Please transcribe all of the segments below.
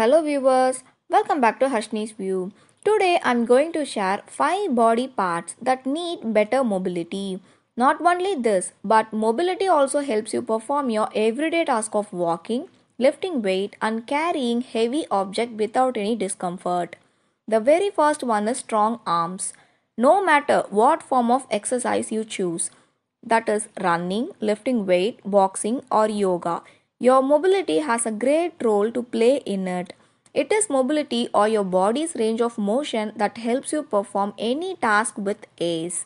Hello viewers, welcome back to Harshni's View. Today I'm going to share 5 body parts that need better mobility. Not only this, but mobility also helps you perform your everyday task of walking, lifting weight and carrying heavy object without any discomfort. The very first one is strong arms. No matter what form of exercise you choose, that is running, lifting weight, boxing or yoga, your mobility has a great role to play in it. It is mobility or your body's range of motion that helps you perform any task with ease.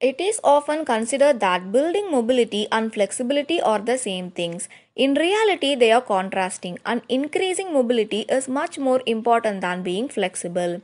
It is often considered that building mobility and flexibility are the same things. In reality, they are contrasting, and increasing mobility is much more important than being flexible.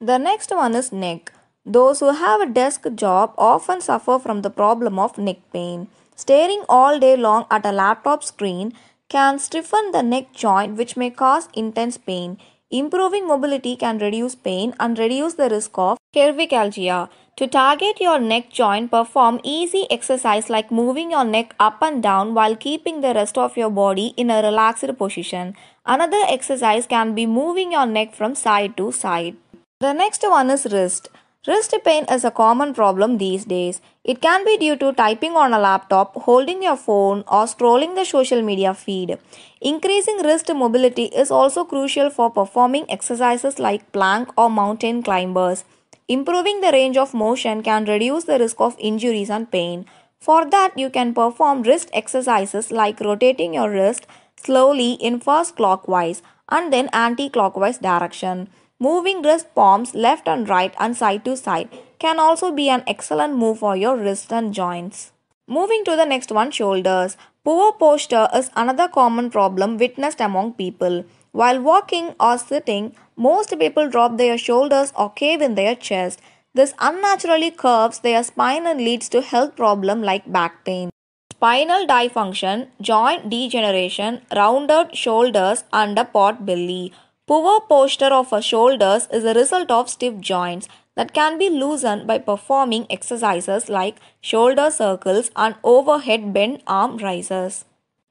The next one is neck. Those who have a desk job often suffer from the problem of neck pain. Staring all day long at a laptop screen can stiffen the neck joint, which may cause intense pain. Improving mobility can reduce pain and reduce the risk of cervicalgia. To target your neck joint, perform easy exercise like moving your neck up and down while keeping the rest of your body in a relaxed position. Another exercise can be moving your neck from side to side. The next one is wrist. Wrist pain is a common problem these days. It can be due to typing on a laptop, holding your phone, or scrolling the social media feed. Increasing wrist mobility is also crucial for performing exercises like plank or mountain climbers. Improving the range of motion can reduce the risk of injuries and pain. For that, you can perform wrist exercises like rotating your wrist slowly in first clockwise and then anti clockwise direction. Moving wrist palms left and right and side to side can also be an excellent move for your wrist and joints. Moving to the next one shoulders. Poor posture is another common problem witnessed among people. While walking or sitting, most people drop their shoulders or cave in their chest. This unnaturally curves their spine and leads to health problem like back pain. Spinal dysfunction, joint degeneration, rounded shoulders and a pot belly. Poor posture of our shoulders is a result of stiff joints that can be loosened by performing exercises like shoulder circles and overhead bent arm rises.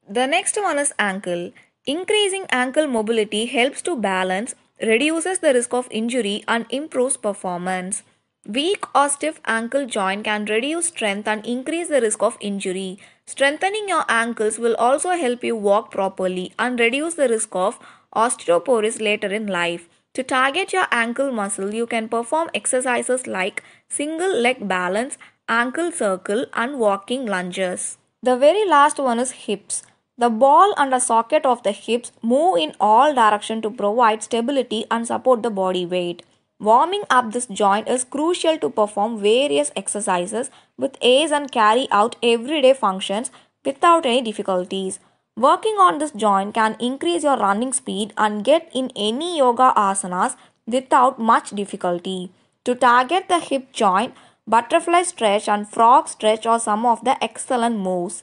The next one is ankle. Increasing ankle mobility helps to balance, reduces the risk of injury, and improves performance. Weak or stiff ankle joint can reduce strength and increase the risk of injury. Strengthening your ankles will also help you walk properly and reduce the risk of osteoporosis later in life. To target your ankle muscle, you can perform exercises like single leg balance, ankle circle, and walking lunges. The very last one is hips. The ball and the socket of the hips move in all direction to provide stability and support the body weight. Warming up this joint is crucial to perform various exercises with ease and carry out everyday functions without any difficulties. Working on this joint can increase your running speed and get in any yoga asanas without much difficulty. To target the hip joint, butterfly stretch and frog stretch are some of the excellent moves.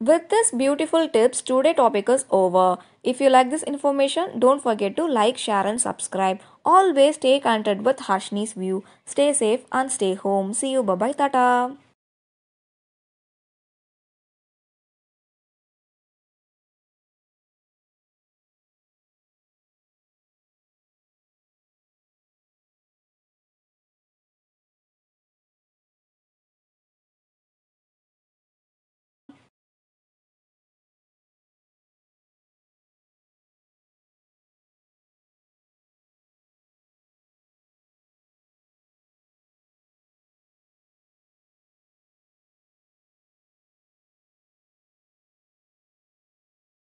With this beautiful tips, today topic is over. If you like this information, don't forget to like, share and subscribe. Always stay content with Harshni's view. Stay safe and stay home. See you. Bye bye. Tata.